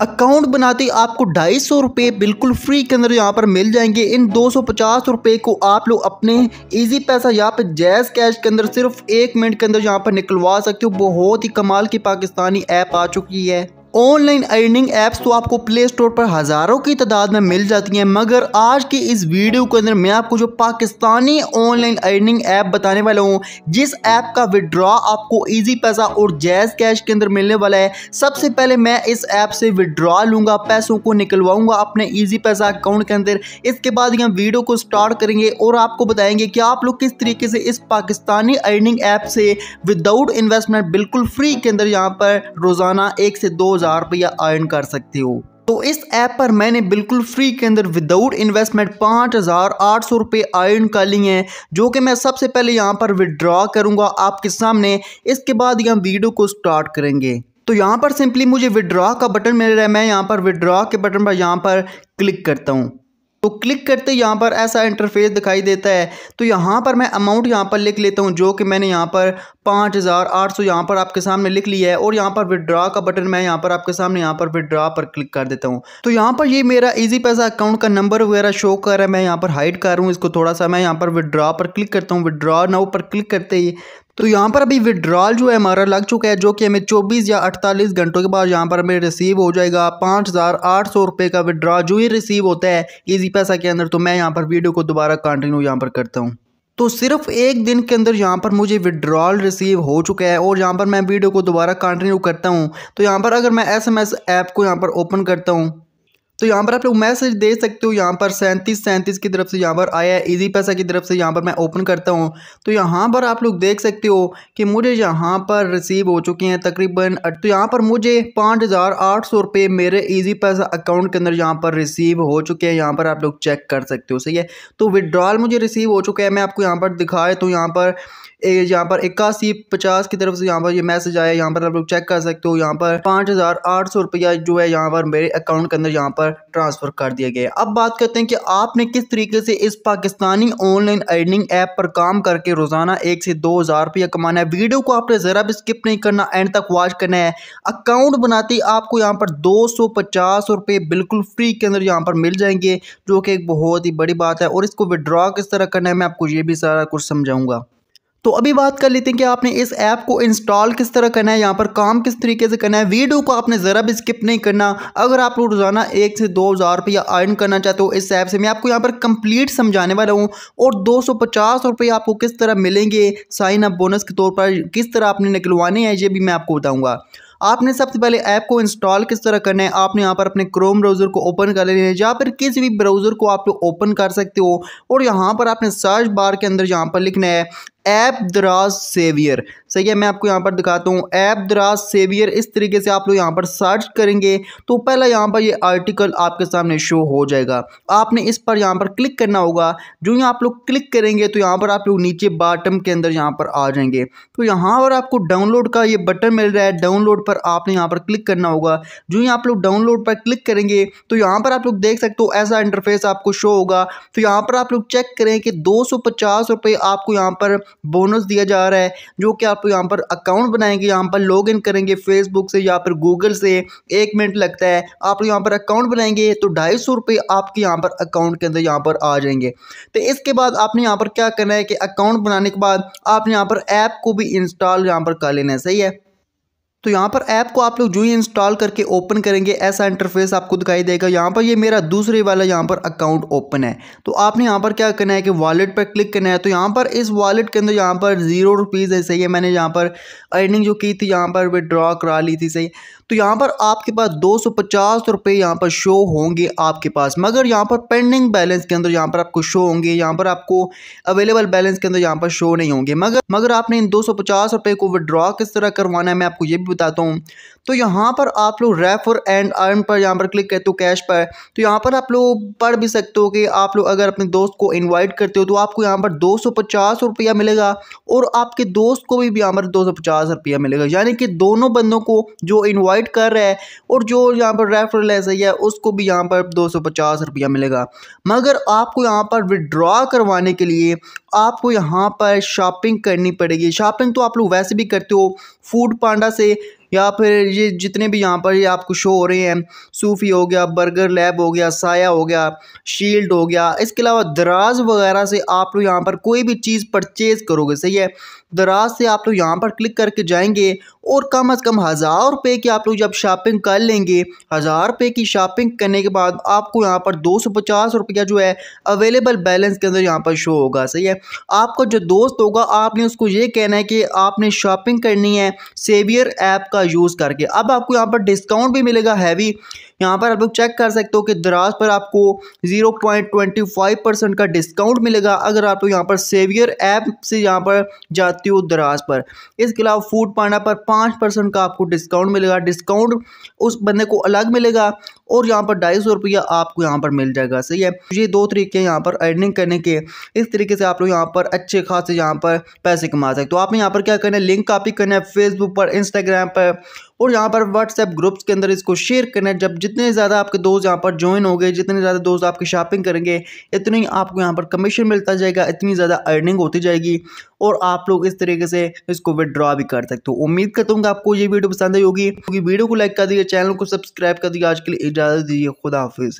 account बनाते ही आपको ढाई सौ रुपये बिल्कुल फ्री के अंदर यहाँ पर मिल जाएंगे इन दो सौ पचास रुपये को आप लोग अपने इजी पैसा यहाँ पर जैज़ कैश के अंदर सिर्फ एक मिनट के अंदर यहाँ पर निकलवा सकते हो बहुत ही कमाल की पाकिस्तानी ऐप आ चुकी है ऑनलाइन अर्निंग ऐप्स तो आपको प्ले स्टोर पर हज़ारों की तादाद में मिल जाती हैं मगर आज की इस वीडियो के अंदर मैं आपको जो पाकिस्तानी ऑनलाइन अर्निंग ऐप बताने वाला हूँ जिस ऐप का विड्रॉ आपको इजी पैसा और जैज़ कैश के अंदर मिलने वाला है सबसे पहले मैं इस ऐप से विड्रॉ लूँगा पैसों को निकलवाऊँगा अपने ईजी पैसा अकाउंट के अंदर इसके बाद यहाँ वीडियो को स्टार्ट करेंगे और आपको बताएंगे कि आप लोग किस तरीके से इस पाकिस्तानी अर्निंग ऐप से विदाउट इन्वेस्टमेंट बिल्कुल फ्री के अंदर यहाँ पर रोज़ाना एक से दो हज़ार रुपया अर्न कर सकते हो तो इस ऐप पर मैंने बिल्कुल फ्री के अंदर विदाउट इन्वेस्टमेंट पाँच हज़ार आठ सौ रुपये अर्न कर लिए हैं जो कि मैं सबसे पहले यहाँ पर विड्रॉ करूँगा आपके सामने इसके बाद यहाँ वीडियो को स्टार्ट करेंगे तो यहाँ पर सिंपली मुझे विड्रॉ का बटन मिल रहा है मैं यहाँ पर विड्रॉ के बटन पर यहाँ पर क्लिक करता हूँ तो क्लिक करते यहाँ पर ऐसा इंटरफेस दिखाई देता है तो यहाँ पर मैं अमाउंट यहाँ पर लिख लेता हूँ जो कि मैंने यहाँ पर पाँच हज़ार आठ सौ यहाँ पर आपके सामने लिख लिया है और यहाँ पर विड्रा का बटन मैं यहाँ पर आपके सामने यहाँ पर विड्रा पर क्लिक कर देता हूँ तो यहाँ पर ये मेरा इजी पैसा अकाउंट का नंबर वगैरह शो कर रहा है मैं यहाँ पर हाइड कर रहा हूँ इसको थोड़ा सा मैं यहाँ पर विड्रा पर क्लिक करता हूँ विड्रा नाउ पर क्लिक करते ही तो यहाँ पर अभी विड्रॉल जो है हमारा लग चुका है जो कि हमें 24 या 48 घंटों के बाद यहाँ पर हमें रिसीव हो जाएगा पाँच हज़ार आठ सौ रुपये का विड्रॉ जो ही रिसीव होता है इजी पैसा के अंदर तो मैं यहाँ पर वीडियो को दोबारा कंटिन्यू यहाँ पर करता हूँ तो सिर्फ एक दिन के अंदर यहाँ पर मुझे विड्रॉल रिसीव हो चुका है और यहाँ पर मैं वीडियो को दोबारा कंटिन्यू करता हूँ तो यहाँ पर अगर मैं एस ऐप को यहाँ पर ओपन करता हूँ तो यहाँ पर आप लोग मैसेज दे सकते हो यहाँ पर सैंतीस सैंतीस की तरफ से यहाँ पर आया है ईजी पैसा की तरफ से यहाँ पर मैं ओपन करता हूँ तो यहाँ पर आप लोग देख सकते हो कि मुझे यहाँ पर रिसीव हो चुके हैं तकरीबन तो यहाँ पर मुझे पाँच हज़ार आठ सौ रुपये मेरे इजी पैसा अकाउंट के अंदर यहाँ पर रिसीव हो चुके हैं यहाँ पर आप लोग चेक कर सकते हो सही है तो विड्रॉल मुझे रिसीव हो चुका है मैं आपको यहाँ पर दिखाए तो यहाँ पर यहाँ पर इक्यासी पचास की तरफ से यहाँ पर ये मैसेज आया यहाँ पर आप लोग चेक कर सकते हो यहाँ पर पाँच हज़ार आठ सौ रुपया जो है यहाँ पर मेरे अकाउंट के अंदर यहाँ पर ट्रांसफ़र कर दिया गया अब बात करते हैं कि आपने किस तरीके से इस पाकिस्तानी ऑनलाइन अर्निंग ऐप पर काम करके रोज़ाना एक से दो हज़ार रुपया कमाना है वीडियो को आपने ज़रा भी स्किप नहीं करना एंड तक वॉच करना है अकाउंट बनाते ही आपको यहाँ पर दो सौ पचास रुपये बिल्कुल फ्री के अंदर यहाँ पर मिल जाएंगे जो कि एक बहुत ही बड़ी बात है और इसको विड्रॉ किस तरह करना है मैं आपको ये भी सारा कुछ समझाऊंगा तो अभी बात कर लेते हैं कि आपने इस ऐप को इंस्टॉल किस तरह करना है यहाँ पर काम किस तरीके से करना है वीडियो को आपने ज़रा भी स्किप नहीं करना अगर आप रोज़ाना एक से दो हज़ार रुपया अर्न करना चाहते हो इस ऐप से मैं आपको यहाँ पर कंप्लीट समझाने वाला हूँ और दो सौ पचास रुपये आपको किस तरह मिलेंगे साइन अप बोनस के तौर पर किस तरह आपने निकलवाने हैं ये भी मैं आपको बताऊँगा आपने सबसे पहले ऐप को इंस्टॉल किस तरह करना है आपने यहाँ पर अपने क्रोम ब्राउज़र को ओपन कर लेना है या फिर किसी भी ब्राउज़र को आप ओपन कर सकते हो और यहाँ पर आपने सर्च बार के अंदर यहाँ पर लिखना है ऐप दराज सेवियर सही है मैं आपको यहाँ पर दिखाता हूँ ऐप दराज सेवियर इस तरीके से आप लोग यहाँ पर सर्च करेंगे तो पहला यहाँ पर ये यह आर्टिकल आपके सामने शो हो जाएगा आपने इस पर यहाँ पर क्लिक करना होगा जो यहाँ आप लोग क्लिक करेंगे तो यहाँ पर आप लोग नीचे बाटम के अंदर यहाँ पर आ जाएंगे तो यहाँ पर आपको डाउनलोड का ये बटन मिल रहा है डाउनलोड पर आपने यहाँ पर क्लिक करना होगा जो यहाँ आप लोग डाउनलोड पर क्लिक करेंगे तो यहाँ पर आप लोग देख सकते हो ऐसा इंटरफेस आपको शो होगा तो यहाँ पर आप लोग चेक करें कि दो सौ आपको यहाँ पर बोनस दिया जा रहा है जो कि आप यहाँ पर अकाउंट बनाएंगे यहाँ पर लॉग इन करेंगे फेसबुक से या फिर गूगल से एक मिनट लगता है आप यहाँ पर अकाउंट बनाएंगे तो ढाई सौ रुपये आपके यहाँ पर अकाउंट के अंदर यहाँ पर आ जाएंगे तो इसके बाद आपने यहाँ पर क्या करना है कि अकाउंट बनाने के बाद आपने यहाँ पर ऐप को भी इंस्टॉल यहाँ पर कर लेना है सही है तो यहाँ पर ऐप को आप लोग जो ही इंस्टॉल करके ओपन करेंगे ऐसा इंटरफेस आपको दिखाई देगा यहाँ पर ये मेरा दूसरे वाला यहाँ पर अकाउंट ओपन है तो आपने यहाँ पर क्या करना है कि वॉलेट पर क्लिक करना है तो यहाँ पर इस वॉलेट के अंदर यहाँ पर जीरो रुपीज़ है सही है मैंने यहाँ पर अर्निंग जो की थी यहाँ पर विड्रॉ करा ली थी सही तो यहाँ पर आपके पास दो सौ पचास रुपये यहाँ पर शो होंगे आपके पास मगर यहाँ पर पेंडिंग बैलेंस के अंदर यहाँ पर आपको शो होंगे यहाँ पर आपको अवेलेबल बैलेंस के अंदर यहाँ पर शो नहीं होंगे मगर मगर आपने इन दो सौ पचास रुपये को विड्रॉ किस तरह करवाना है मैं आपको ये भी बताता हूँ तो यहाँ पर आप लोग रेफर एंड अर्न पर यहाँ पर क्लिक करते हो कैश पर तो यहाँ पर आप लोग पढ़ भी सकते हो कि आप लोग अगर अपने दोस्त को इन्वाइट करते हो तो आपको यहाँ पर दो सौ पचास रुपया मिलेगा और आपके दोस्त को भी यहाँ पर दो सौ पचास रुपया मिलेगा यानी कि दोनों बंदों को जो इन्वाइट प्रोवाइड कर रहा है और जो यहाँ पर है सही है उसको भी यहाँ पर दो सौ पचास रुपया मिलेगा मगर आपको यहाँ पर विड्रॉ करवाने के लिए आपको यहाँ पर शॉपिंग करनी पड़ेगी शॉपिंग तो आप लोग वैसे भी करते हो फूड पांडा से या फिर ये जितने भी यहाँ पर ये आपको शो हो रहे हैं सूफ़ी हो गया बर्गर लैब हो गया साया हो गया शील्ड हो गया इसके अलावा दराज वगैरह से आप लोग यहाँ पर कोई भी चीज़ परचेज़ करोगे सही है दराज से आप लोग यहाँ पर क्लिक करके जाएंगे और कम अज़ कम हज़ार रुपये की आप लोग जब शॉपिंग कर लेंगे हज़ार रुपये की शॉपिंग करने के बाद आपको यहाँ पर दो सौ पचास रुपया जो है अवेलेबल बैलेंस के अंदर यहाँ पर शो होगा सही है आपका जो दोस्त होगा आपने उसको ये कहना है कि आपने शॉपिंग करनी है सेवियर ऐप का का यूज़ करके अब आपको यहाँ पर डिस्काउंट भी मिलेगा हैवी यहाँ पर आप लोग चेक कर सकते हो कि दराज पर आपको 0.25 परसेंट का डिस्काउंट मिलेगा अगर आप लोग यहाँ पर सेवियर ऐप से यहाँ पर जाती हो दराज पर इसके अलावा फूड पांडा पर पाँच परसेंट का आपको डिस्काउंट मिलेगा डिस्काउंट उस बंदे को अलग मिलेगा और यहाँ पर ढाई सौ रुपया आपको यहाँ पर मिल जाएगा सही है ये दो तरीके यहाँ पर अर्निंग करने के इस तरीके से आप लोग यहाँ पर अच्छे खासे यहाँ पर पैसे कमा सकते हो आपने यहाँ पर क्या करना है लिंक कॉपी करना है फेसबुक पर इंस्टाग्राम पर और यहाँ पर व्हाट्सएप ग्रुप्स के अंदर इसको शेयर करना है जब जितने ज़्यादा आपके दोस्त यहाँ पर ज्वाइन हो गए जितने ज़्यादा दोस्त आपकी शॉपिंग करेंगे इतनी आपको यहाँ पर कमीशन मिलता जाएगा इतनी ज़्यादा अर्निंग होती जाएगी और आप लोग इस तरीके से इसको विदड्रॉ भी कर सकते हो उम्मीद करता हूँ आपको ये वीडियो पसंद आई होगी क्योंकि वीडियो को लाइक कर दीजिए चैनल को सब्सक्राइब कर दीजिए आज के लिए इजाज़त दीजिए खुदा हाफिज़